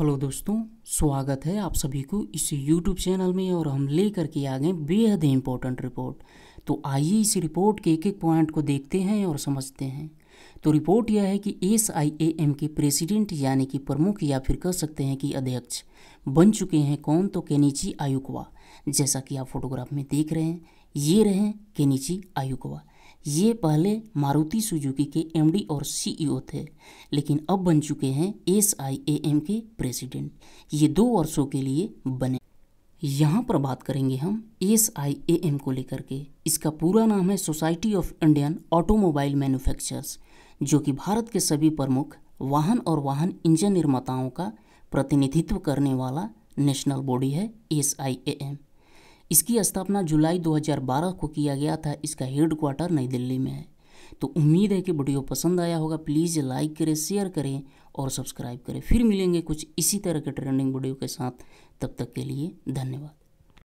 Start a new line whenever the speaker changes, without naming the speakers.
hello दोस्तों स्वागत है आप सभी को इस यूट्यूब चैनल में और हम लेकर के आ गए बेहद इम्पोर्टेंट रिपोर्ट तो आइए इस रिपोर्ट के एक एक पॉइंट को देखते हैं और समझते हैं तो रिपोर्ट यह है कि एस आई ए एम के प्रेसिडेंट यानी कि प्रमुख या फिर कह सकते हैं कि अध्यक्ष बन चुके हैं कौन तो केनिची आयुकवा जैसा कि आप फोटोग्राफ में देख रहे हैं ये रहे केनिची आयुकवा ये पहले मारुति सुजुकी के एमडी और सीईओ e थे लेकिन अब बन चुके हैं एम के प्रेसिडेंट ये दो वर्षों के लिए बने यहाँ पर बात करेंगे हम एम को लेकर के इसका पूरा नाम है society of Indian automobile manufacturers जो कि भारत के सभी प्रमुख वाहन और वाहन इंजन निर्माताओं का प्रतिनिधित्व करने वाला नेशनल बॉडी है एस आई ए एम इसकी स्थापना जुलाई 2012 को किया गया था इसका हेड क्वार्टर नई दिल्ली में है तो उम्मीद है कि वीडियो पसंद आया होगा प्लीज़ लाइक करें शेयर करें और सब्सक्राइब करें फिर मिलेंगे कुछ इसी तरह के ट्रेंडिंग वीडियो के साथ तब तक के लिए धन्यवाद